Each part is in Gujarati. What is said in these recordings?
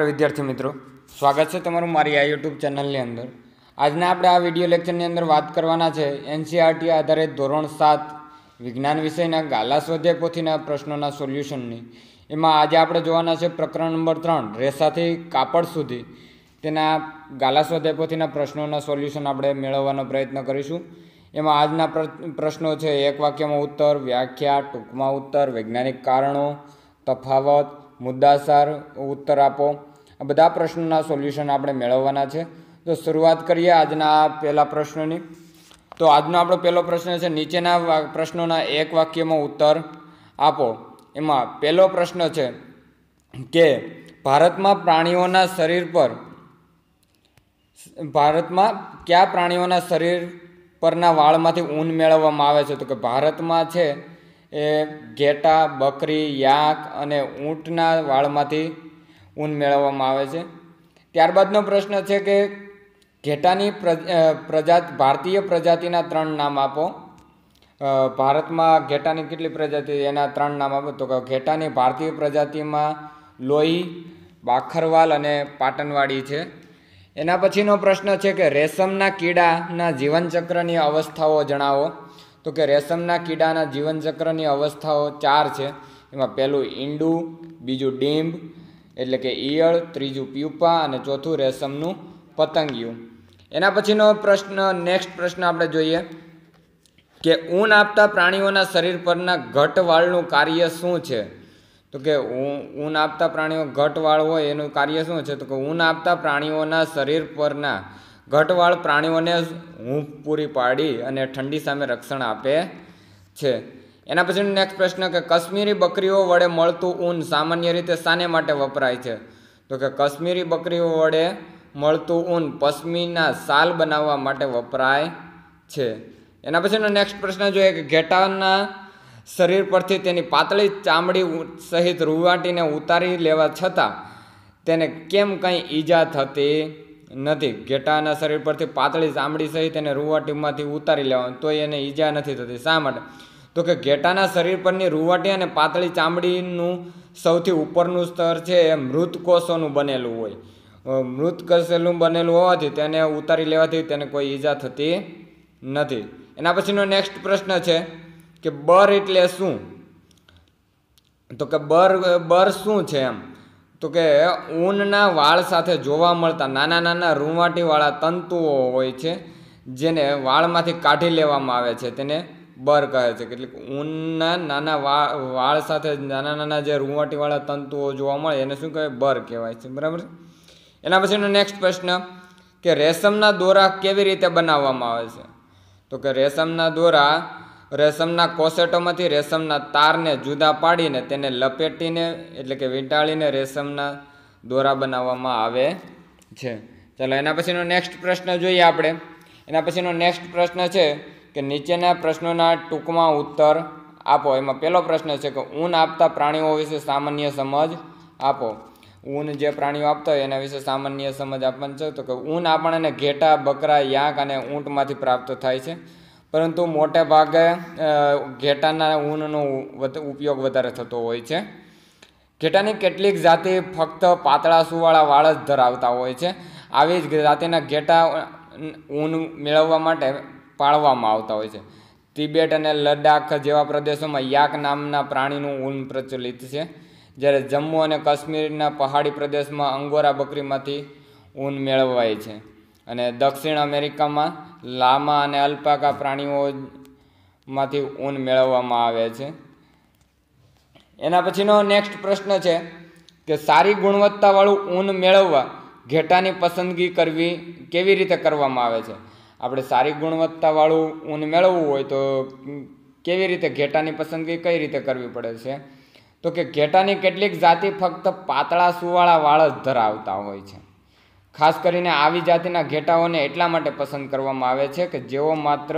નમસ્કાર વિદ્યાર્થી મિત્રો સ્વાગત છે તમારું મારી આ યુટ્યુબ ચેનલની અંદર આજના આપણે આ વિડીયો લેક્ચરની અંદર વાત કરવાના છે એનસીઆરટી e આધારિત ધોરણ સાત વિજ્ઞાન વિષયના ગાલા સ્વાધ્યાય પોથીના પ્રશ્નોના સોલ્યુશનની એમાં આજે આપણે જોવાના છે પ્રકરણ નંબર ત્રણ રેસાથી કાપડ સુધી તેના ગાલા સ્વાધ્યાય પોથીના પ્રશ્નોના સોલ્યુશન આપણે મેળવવાનો પ્રયત્ન કરીશું એમાં આજના પ્રશ્નો છે એક વાક્યમાં ઉત્તર વ્યાખ્યા ટૂંકમાં ઉત્તર વૈજ્ઞાનિક કારણો તફાવત મુદ્દાસર ઉત્તર આપો આ બધા પ્રશ્નોના સોલ્યુશન આપણે મેળવવાના છે તો શરૂઆત કરીએ આજના આ પહેલા પ્રશ્નની તો આજનો આપણો પહેલો પ્રશ્ન છે નીચેના પ્રશ્નોના એક વાક્યમાં ઉત્તર આપો એમાં પહેલો પ્રશ્ન છે કે ભારતમાં પ્રાણીઓના શરીર પર ભારતમાં કયા પ્રાણીઓના શરીર પરના વાળમાંથી ઊન મેળવવામાં આવે છે તો કે ભારતમાં છે એ ઘેટા બકરી યાક અને ઊંટના વાળમાંથી ઊન મેળવવામાં આવે છે ત્યારબાદનો પ્રશ્ન છે કે ઘેટાની પ્રજા ભારતીય પ્રજાતિના ત્રણ નામ આપો ભારતમાં ઘેટાની કેટલી પ્રજાતિ એના ત્રણ નામ આપો તો કે ઘેટાની ભારતીય પ્રજાતિમાં લોહી બાખરવાલ અને પાટણવાડી છે એના પછીનો પ્રશ્ન છે કે રેશમના કીડાના જીવનચક્રની અવસ્થાઓ જણાવો તો કે રેશમના કીડાના જીવનચક્રની અવસ્થાઓ ચાર છે એમાં પહેલું ઈંડું બીજું ડીંબ એટલે કે ઈયળ ત્રીજું પ્યુપા અને ચોથું રેશમનું પતંગિયું એના પછીનો પ્રશ્ન નેક્સ્ટ પ્રશ્ન આપણે જોઈએ કે ઊન આપતા પ્રાણીઓના શરીર પરના ઘટવાળનું કાર્ય શું છે તો કે ઊન આપતા પ્રાણીઓ ઘટવાળ હોય એનું કાર્ય શું છે તો કે ઊન આપતા પ્રાણીઓના શરીર પરના ઘટવાળ પ્રાણીઓને હૂંફ પૂરી પાડી અને ઠંડી સામે રક્ષણ આપે છે એના પછી નેક્સ્ટ પ્રશ્ન કે કશ્મીરી બકરીઓ વડે મળતું ઊન સામાન્ય રીતે શાને માટે વપરાય છે તો કે કશ્મીરી બકરીઓ વડે મળતું ઊન પશ્મીના શાલ બનાવવા માટે વપરાય છે એના પછીનો નેક્સ્ટ પ્રશ્ન જોઈએ કે ઘેટાના શરીર પરથી તેની પાતળી ચામડી સહિત રૂવાટીને ઉતારી લેવા છતાં તેને કેમ કંઈ ઈજા થતી નથી ઘેટાના શરીર પરથી પાતળી ચામડી સહિત એને રૂવાટીમાંથી ઉતારી લેવાનું તો એને ઈજા નથી થતી શા માટે તો કે ઘેટાના શરીર પરની રૂવાટી અને પાતળી ચામડીનું સૌથી ઉપરનું સ્તર છે એ મૃત કોષોનું બનેલું હોય મૃત કોષેલું બનેલું હોવાથી તેને ઉતારી લેવાથી તેને કોઈ ઈજા થતી નથી એના પછીનો નેક્સ્ટ પ્રશ્ન છે કે બર એટલે શું તો કે બર બર શું છે એમ તો કે ઊનના વાળ સાથે જોવા મળતા નાના નાના રૂંવાટીવાળા તંતુઓ હોય છે જેને વાળમાંથી કાઢી લેવામાં આવે છે તેને બર કહે છે કેટલીક ઊનના નાના વાળ સાથે નાના નાના જે રૂંવાટીવાળા તંતુઓ જોવા મળે એને શું કહેવાય બર કહેવાય છે બરાબર એના પછીનો નેક્સ્ટ પ્રશ્ન કે રેશમના દોરા કેવી રીતે બનાવવામાં આવે છે તો કે રેશમના દોરા રેશમના કોસેટોમાંથી રેશમના તારને જુદા પાડીને તેને લપેટીને એટલે કે વીંટાળીને રેશમના દોરા બનાવવામાં આવે છે ચાલો એના પછીનો નેક્સ્ટ પ્રશ્ન જોઈએ આપણે એના પછીનો નેક્સ્ટ પ્રશ્ન છે કે નીચેના પ્રશ્નોના ટૂંકમાં ઉત્તર આપો એમાં પહેલો પ્રશ્ન છે કે ઊન આપતા પ્રાણીઓ વિશે સામાન્ય સમજ આપો ઊન જે પ્રાણીઓ આપતા હોય એના વિશે સામાન્ય સમજ આપવાની છે તો કે ઊન આપણને ઘેટા બકરા યાક અને ઊંટમાંથી પ્રાપ્ત થાય છે પરંતુ મોટે ભાગે ઘેટાના ઊનનો ઉપયોગ વધારે થતો હોય છે ઘેટાની કેટલીક જાતિ ફક્ત પાતળા સુવાળા વાળ જ ધરાવતા હોય છે આવી જ જાતિના ઘેટા ઊન મેળવવા માટે પાળવામાં આવતા હોય છે તિબેટ અને લદ્દાખ જેવા પ્રદેશોમાં યાક નામના પ્રાણીનું ઊન પ્રચલિત છે જ્યારે જમ્મુ અને કાશ્મીરના પહાડી પ્રદેશમાં અંગોરા બકરીમાંથી ઊન મેળવાય છે અને દક્ષિણ અમેરિકામાં લામા અને અલ્પાકા પ્રાણીઓમાંથી ઊન મેળવવામાં આવે છે એના પછીનો નેક્સ્ટ પ્રશ્ન છે કે સારી ગુણવત્તાવાળું ઊન મેળવવા ઘેટાની પસંદગી કરવી કેવી રીતે કરવામાં આવે છે આપણે સારી ગુણવત્તાવાળું ઊન મેળવવું હોય તો કેવી રીતે ઘેટાની પસંદગી કઈ રીતે કરવી પડે છે તો કે ઘેટાની કેટલીક જાતિ ફક્ત પાતળા સુવાળા વાળ જ ધરાવતા હોય છે ખાસ કરીને આવી જાતિના ઘેટાઓને એટલા માટે પસંદ કરવામાં આવે છે કે જેઓ માત્ર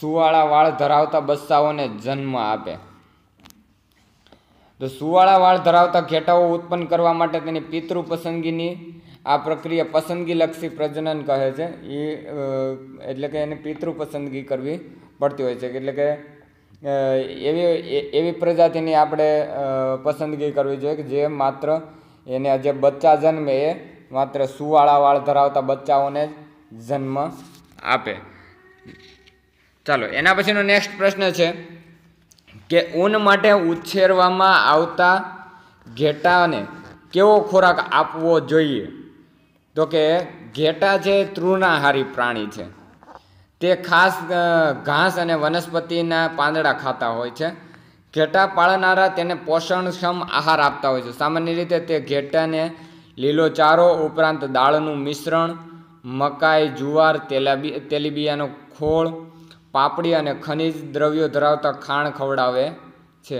સુવાળા વાળ ધરાવતા બચ્ચાઓને જન્મ આપે તો સુવાળા વાળ ધરાવતા ઘેટાઓ ઉત્પન્ન કરવા માટે તેની પિતૃ પસંદગીની આ પ્રક્રિયા પસંદગીલક્ષી પ્રજનન કહે છે એ એટલે કે એને પિતૃ પસંદગી કરવી પડતી હોય છે એટલે કે એવી એવી પ્રજાતિની આપણે પસંદગી કરવી જોઈએ કે જે માત્ર એને જે બચ્ચા જન્મે એ માત્ર સુવાળા વાળ ધરાવતા બચ્ચાઓને જન્મ આપે ચાલો એના પછીનો નેક્સ્ટ પ્રશ્ન છે કે ઊન માટે ઉછેરવામાં આવતા ઘેટાને કેવો ખોરાક આપવો જોઈએ તો કે ઘેટા છે તૃણાહારી પ્રાણી છે તે ખાસ ઘાસ અને વનસ્પતિના પાંદડા ખાતા હોય છે ઘેટા પાળનારા તેને પોષણક્ષમ આહાર આપતા હોય છે સામાન્ય રીતે તે ઘેટાને લીલો ચારો ઉપરાંત દાળનું મિશ્રણ મકાઈ જુવાર તેલાબી તેલીબિયાનો ખોળ પાપડી અને ખનિજ દ્રવ્યો ધરાવતા ખાણ ખવડાવે છે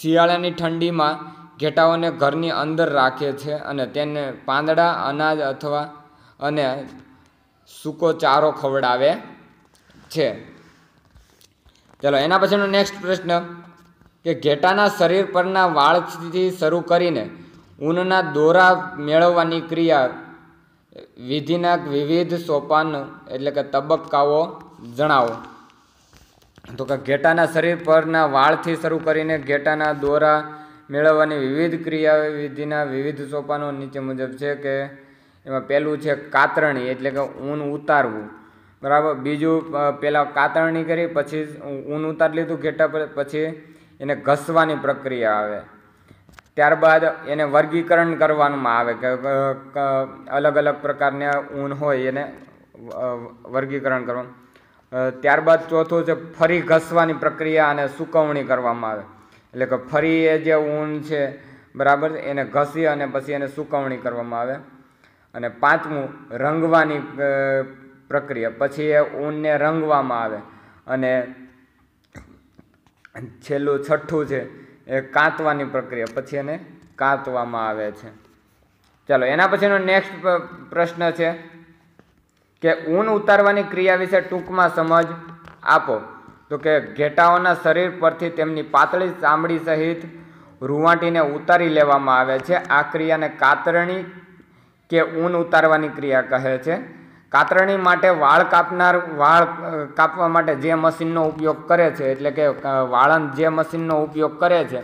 શિયાળાની ઠંડીમાં ઘેટાઓને ઘરની અંદર રાખે છે અને તેને પાંદડા અનાજ અથવા અને સૂકો ચારો ખવડાવે છે ચલો એના પછીનો નેક્સ્ટ પ્રશ્ન કે ઘેટાના શરીર પરના વાળથી શરૂ કરીને ઊનના દોરા મેળવવાની ક્રિયા વિધિના વિવિધ સોપાન એટલે કે તબક્કાઓ જણાવો તો કે ઘેટાના શરીર પરના વાળથી શરૂ કરીને ઘેટાના દોરા મેળવવાની વિવિધ ક્રિયાવિધિના વિવિધ સોપાનો નીચે મુજબ છે કે એમાં પહેલું છે કાતરણી એટલે કે ઊન ઉતારવું બરાબર બીજું પહેલાં કાતરણી કરી પછી ઊન ઉતારી લીધું ઘેટા પછી એને ઘસવાની પ્રક્રિયા આવે ત્યારબાદ એને વર્ગીકરણ કરવામાં આવે કે અલગ અલગ પ્રકારના ઊન હોય એને વર્ગીકરણ કરવાનું ત્યારબાદ ચોથું છે ફરી ઘસવાની પ્રક્રિયા અને સુકવણી કરવામાં આવે એટલે કે ફરી એ જે ઊન છે બરાબર એને ઘસી અને પછી એને સુકવણી કરવામાં આવે અને પાંચમું રંગવાની પ્રક્રિયા પછી એ ઊનને રંગવામાં આવે અને છેલ્લું છઠ્ઠું છે એ કાંતવાની પ્રક્રિયા પછી એને કાંતવામાં આવે છે ચાલો એના પછીનો નેક્સ્ટ પ્રશ્ન છે કે ઊન ઉતારવાની ક્રિયા વિશે ટૂંકમાં સમજ આપો તો કે ઘેટાઓના શરીર પરથી તેમની પાતળી ચામડી સહિત રૂવાટીને ઉતારી લેવામાં આવે છે આ ક્રિયાને કાતરણી કે ઊન ઉતારવાની ક્રિયા કહે છે કાતરણી માટે વાળ કાપનાર વાળ કાપવા માટે જે મશીનનો ઉપયોગ કરે છે એટલે કે વાળંદ જે મશીનનો ઉપયોગ કરે છે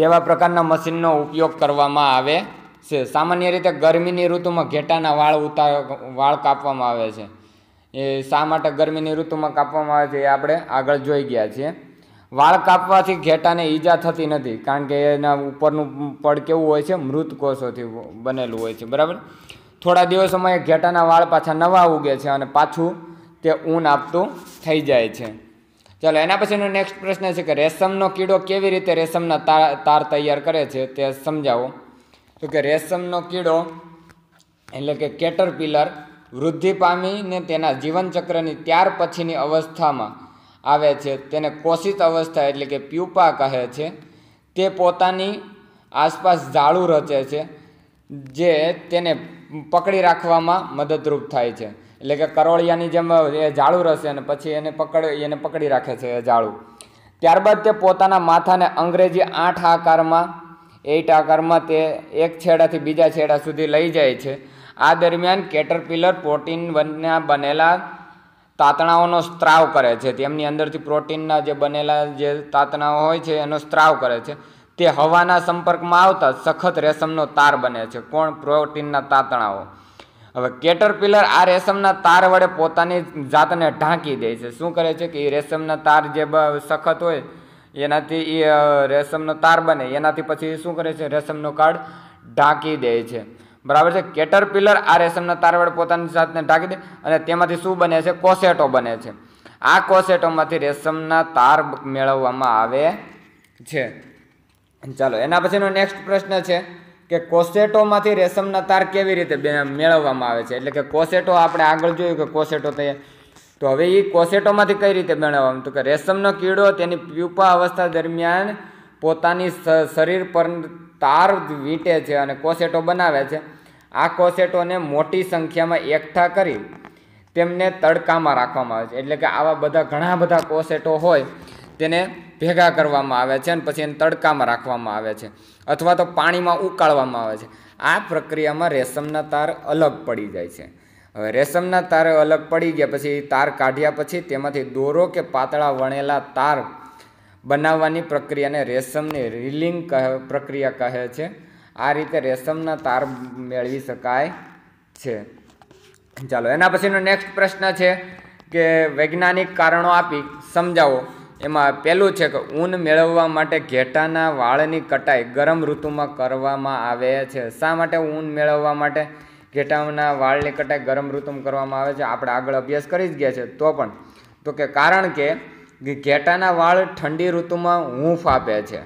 તેવા પ્રકારના મશીનનો ઉપયોગ કરવામાં આવે છે સામાન્ય રીતે ગરમીની ઋતુમાં ઘેટાના વાળ ઉતાર વાળ કાપવામાં આવે છે એ શા માટે ગરમીની ઋતુમાં કાપવામાં આવે છે એ આપણે આગળ જોઈ ગયા છીએ વાળ કાપવાથી ઘેટાને ઈજા થતી નથી કારણ કે એના ઉપરનું પડ કેવું હોય છે મૃત કોષોથી બનેલું હોય છે બરાબર થોડા દિવસોમાં એ ઘેટાના વાળ પાછા નવા ઉગે છે અને પાછું તે ઊન આપતું થઈ જાય છે ચાલો એના પછીનો નેક્સ્ટ પ્રશ્ન છે કે રેશમનો કીડો કેવી રીતે રેશમના તાર તાર તૈયાર કરે છે તે સમજાવો તો કે રેશમનો કીડો એટલે કે કેટરપિલર વૃદ્ધિ પામીને તેના જીવનચક્રની ત્યાર પછીની અવસ્થામાં આવે છે તેને કોશિત અવસ્થા એટલે કે પ્યુપા કહે છે તે પોતાની આસપાસ ઝાડું રચે છે જે તેને પકડી રાખવામાં મદદરૂપ થાય છે એટલે કે કરોળિયાની જેમ એ જાળું રસે અને પછી એને પકડ એને પકડી રાખે છે એ ઝાડું ત્યારબાદ તે પોતાના માથાને અંગ્રેજી આઠ આકારમાં એટ આકારમાં તે એક છેડાથી બીજા છેડા સુધી લઈ જાય છે આ દરમિયાન કેટરપિલર પ્રોટીન બનના બનેલા તાતણાઓનો સ્ત્રાવ કરે છે તેમની અંદરથી પ્રોટીનના જે બનેલા જે તાતણાઓ હોય છે એનો સ્ત્રાવ કરે છે તે હવાના સંપર્કમાં આવતા સખત રેશમનો તાર બને છે કોણ પ્રોટીનના તાતણાઓ હવે કેટરપિલર આ રેશમના તાર વડે પોતાની જાતને ઢાંકી દે છે શું કરે છે કે એ રેશમના તાર જે સખત હોય એનાથી એ રેશમનો તાર બને એનાથી પછી શું કરે છે રેશમનો કાર્ડ ઢાંકી દે છે બરાબર છે કેટરપિલર આ રેશમના તાર વડે પોતાની જાતને ઢાંકી દે અને તેમાંથી શું બને છે કોસેટો બને છે આ કોસેટોમાંથી રેશમના તાર મેળવવામાં આવે છે ચાલો એના પછીનો નેક્સ્ટ પ્રશ્ન છે કે કોસેટોમાંથી રેશમના તાર કેવી રીતે મેળવવામાં આવે છે એટલે કે કોસેટો આપણે આગળ જોયું કે કોસેટો તૈયાર તો હવે એ કોસેટોમાંથી કઈ રીતે મેળવવામાં તો કે રેશમનો કીડો તેની પ્યુપા અવસ્થા દરમિયાન પોતાની શરીર પર તાર વીંટે છે અને કોસેટો બનાવે છે આ કોસેટોને મોટી સંખ્યામાં એકઠા કરી તેમને તડકામાં રાખવામાં આવે છે એટલે કે આવા બધા ઘણા બધા કોસેટો હોય તેને ભેગા કરવામાં આવે છે અને પછી એને તડકામાં રાખવામાં આવે છે અથવા તો પાણીમાં ઉકાળવામાં આવે છે આ પ્રક્રિયામાં રેશમના તાર અલગ પડી જાય છે હવે રેશમના તાર અલગ પડી ગયા પછી તાર કાઢ્યા પછી તેમાંથી દોરો કે પાતળા વણેલા તાર બનાવવાની પ્રક્રિયાને રેશમની રિલિંગ કહે પ્રક્રિયા કહે છે આ રીતે રેશમના તાર મેળવી શકાય છે ચાલો એના પછીનો નેક્સ્ટ પ્રશ્ન છે કે વૈજ્ઞાનિક કારણો આપી સમજાવો એમાં પહેલું છે કે ઊન મેળવવા માટે ઘેટાના વાળની કટાઈ ગરમ ઋતુમાં કરવામાં આવે છે શા માટે ઊન મેળવવા માટે ઘેટાના વાળની કટાઈ ગરમ ઋતુમાં કરવામાં આવે છે આપણે આગળ અભ્યાસ કરી જ ગયા છે તો પણ તો કે કારણ કે ઘેટાના વાળ ઠંડી ઋતુમાં હૂંફ આપે છે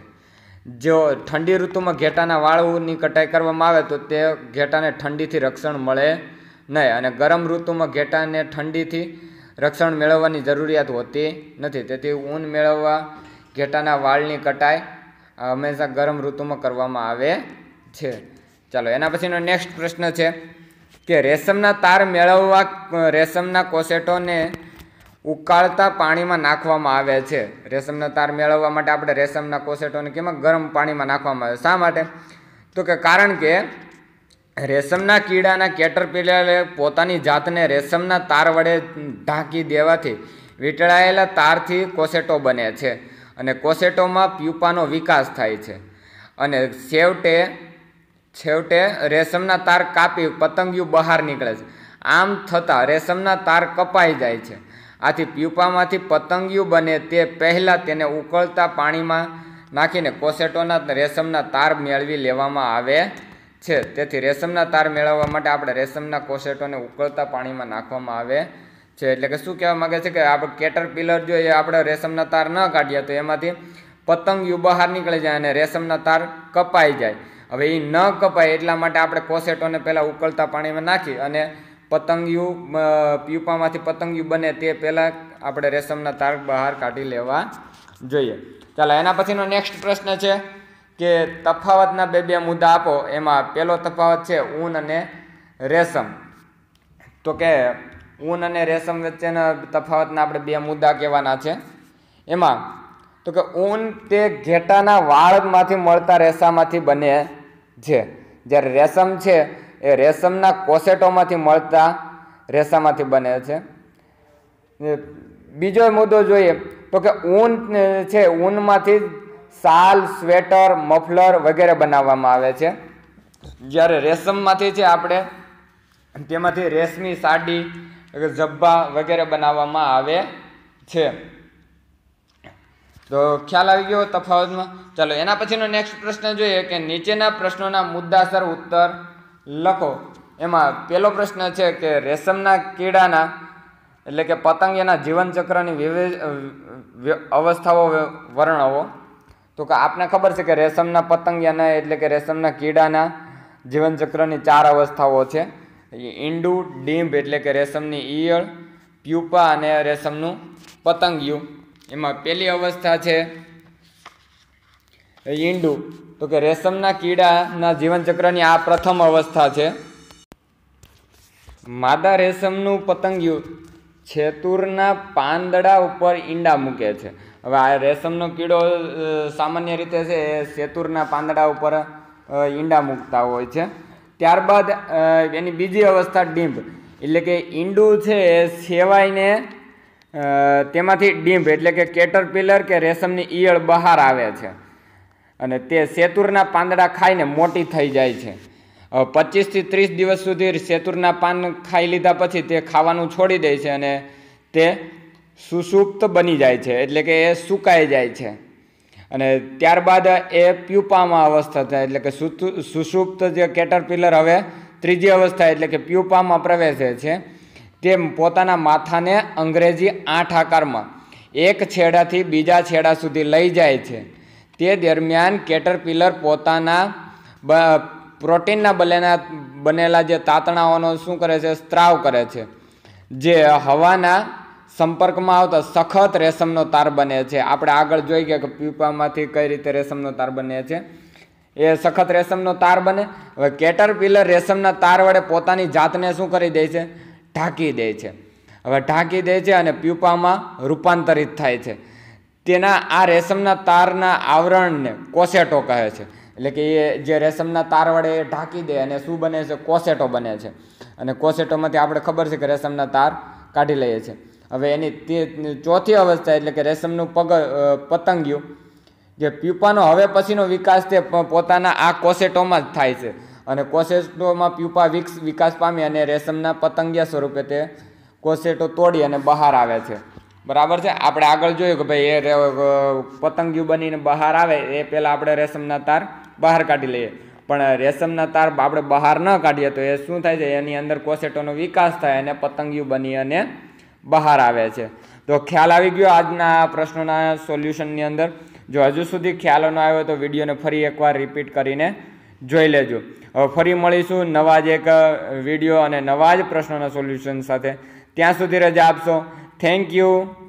જો ઠંડી ઋતુમાં ઘેટાના વાળની કટાઈ કરવામાં આવે તો તે ઘેટાને ઠંડીથી રક્ષણ મળે નહીં અને ગરમ ઋતુમાં ઘેટાને ઠંડીથી રક્ષણ મેળવવાની જરૂરિયાત હોતી નથી તેથી ઊન મેળવવા ઘેટાના વાળની કટાઈ હંમેશા ગરમ ઋતુમાં કરવામાં આવે છે ચાલો એના પછીનો નેક્સ્ટ પ્રશ્ન છે કે રેશમના તાર મેળવવા રેશમના કોસેટોને ઉકાળતા પાણીમાં નાખવામાં આવે છે રેશમનો તાર મેળવવા માટે આપણે રેશમના કોસેટોને કેમાં ગરમ પાણીમાં નાખવામાં આવે શા માટે તો કે કારણ કે રેશમના કીડાના કેટરપિલરે પોતાની જાતને રેશમના તાર વડે ઢાંકી દેવાથી વીંટળાયેલા તારથી કોસેટો બને છે અને કોસેટોમાં પ્યુપાનો વિકાસ થાય છે અને છેવટે છેવટે રેશમના તાર કાપી પતંગિયું બહાર નીકળે છે આમ થતાં રેશમના તાર કપાઈ જાય છે આથી પીપામાંથી પતંગિયું બને તે પહેલાં તેને ઉકળતા પાણીમાં નાખીને કોસેટોના રેશમના તાર મેળવી લેવામાં આવે છે તેથી રેશમના તાર મેળવવા માટે આપણે રેશમના કોસેટોને ઉકળતા પાણીમાં નાખવામાં આવે છે એટલે કે શું કહેવા માગે છે કે આપણે કેટર પિલર જોઈએ આપણે રેશમના તાર ન કાઢીએ તો એમાંથી પતંગિયું બહાર નીકળી જાય અને રેશમના તાર કપાઈ જાય હવે એ ન કપાય એટલા માટે આપણે કોસેટોને પહેલાં ઉકળતા પાણીમાં નાખી અને પતંગિયું પ્યુપામાંથી પતંગિયું બને તે પહેલાં આપણે રેશમના તાર બહાર કાઢી લેવા જોઈએ ચાલો એના પછીનો નેક્સ્ટ પ્રશ્ન છે કે તફાવતના બે બે મુદ્દા આપો એમાં પહેલો તફાવત છે ઊન અને રેશમ તો કે ઊન અને રેશમ વચ્ચેના તફાવતના આપણે બે મુદ્દા કહેવાના છે એમાં તો કે ઊન તે ઘેટાના વાળમાંથી મળતા રેસામાંથી બને છે જ્યારે રેશમ છે એ રેશમના કોસેટોમાંથી મળતા રેસામાંથી બને છે બીજો મુદ્દો જોઈએ તો કે ઊન છે ઊનમાંથી શાલ સ્વેટર મફલર વગેરે બનાવવામાં આવે છે જ્યારે રેશમમાંથી છે આપણે તેમાંથી રેશમી સાડી જબ્બા વગેરે બનાવવામાં આવે છે તો ખ્યાલ આવી ગયો તફાવતમાં ચાલો એના પછીનો નેક્સ્ટ પ્રશ્ન જોઈએ કે નીચેના પ્રશ્નોના મુદ્દાસર ઉત્તર લખો એમાં પહેલો પ્રશ્ન છે કે રેશમના કીડાના એટલે કે પતંગ એના જીવનચક્રની વિવિધ અવસ્થાઓ વર્ણવો તો કે આપને ખબર છે કે રેશમના પતંગિયાના એટલે કે રેશમના કીડાના જીવનચક્રની ચાર અવસ્થાઓ છે ઈંડુ ડીંભ એટલે કે રેશમની ઈયળ પ્યુપા અને રેશમનું પતંગિયું એમાં પહેલી અવસ્થા છે ઈંડું તો કે રેશમના કીડાના જીવનચક્રની આ પ્રથમ અવસ્થા છે માદા રેશમનું પતંગિયું છેતુરના પાંદડા ઉપર ઈંડા મૂકે છે હવે આ રેશમનો કીડો સામાન્ય રીતે છે એ સેતુરના પાંદડા ઉપર ઈંડા મૂકતા હોય છે ત્યારબાદ એની બીજી અવસ્થા ડીંભ એટલે કે ઈંડું છે એ સેવાઈને તેમાંથી ડીંભ એટલે કે કેટરપિલર કે રેશમની ઈયળ બહાર આવે છે અને તે સેતુરના પાંદડા ખાઈને મોટી થઈ જાય છે પચીસથી ત્રીસ દિવસ સુધી સેતુરના પાન ખાઈ લીધા પછી તે ખાવાનું છોડી દે છે અને તે સુસુપ્ત બની જાય છે એટલે કે એ સુકાઈ જાય છે અને ત્યારબાદ એ પ્યુપામાં અવસ્થા થાય એટલે કે સુસુપ્ત જે કેટરપિલર હવે ત્રીજી અવસ્થા એટલે કે પ્યુપામાં પ્રવેશે છે તેમ પોતાના માથાને અંગ્રેજી આઠ આકારમાં એક છેડાથી બીજા છેડા સુધી લઈ જાય છે તે દરમિયાન કેટરપિલર પોતાના બ પ્રોટીનના બનેલા બનેલા જે તાતણાઓનો શું કરે છે સ્ત્રાવ કરે છે જે હવાના સંપર્કમાં આવતા સખત રેશમનો તાર બને છે આપણે આગળ જોઈએ કે પીપામાંથી કઈ રીતે રેશમનો તાર બને છે એ સખત રેશમનો તાર બને હવે કેટરપિલર રેશમના તાર વડે પોતાની જાતને શું કરી દે છે ઢાંકી દે છે હવે ઢાંકી દે છે અને પ્યુપામાં રૂપાંતરિત થાય છે તેના આ રેશમના તારના આવરણને કોસેટો કહે છે એટલે કે એ જે રેશમના તાર વડે એ ઢાંકી દે અને શું બને છે કોસેટો બને છે અને કોસેટોમાંથી આપણે ખબર છે કે રેશમના તાર કાઢી લઈએ છીએ હવે એની તે ચોથી અવસ્થા એટલે કે રેશમનું પગ પતંગિયું જે પ્યુપાનો હવે પછીનો વિકાસ તે પોતાના આ કોસેટોમાં જ થાય છે અને કોસેટોમાં પ્યુપા વિકસ વિકાસ પામી અને રેશમના પતંગિયા સ્વરૂપે તે કોસેટો તોડી અને બહાર આવે છે બરાબર છે આપણે આગળ જોયું કે ભાઈ એ પતંગિયું બનીને બહાર આવે એ પહેલાં આપણે રેશમના તાર બહાર કાઢી લઈએ પણ રેશમના તાર આપણે બહાર ન કાઢીએ તો એ શું થાય છે એની અંદર કોસેટોનો વિકાસ થાય અને પતંગિયું બની અને બહાર આવે છે તો ખ્યાલ આવી ગયો આજના પ્રશ્નોના સોલ્યુશનની અંદર જો હજુ સુધી ખ્યાલો ન આવ્યો તો વિડીયોને ફરી એકવાર રિપીટ કરીને જોઈ લેજો હવે ફરી મળીશું નવા જ એક વિડીયો અને નવા જ પ્રશ્નોના સોલ્યુશન સાથે ત્યાં સુધી રજા આપશો Thank you.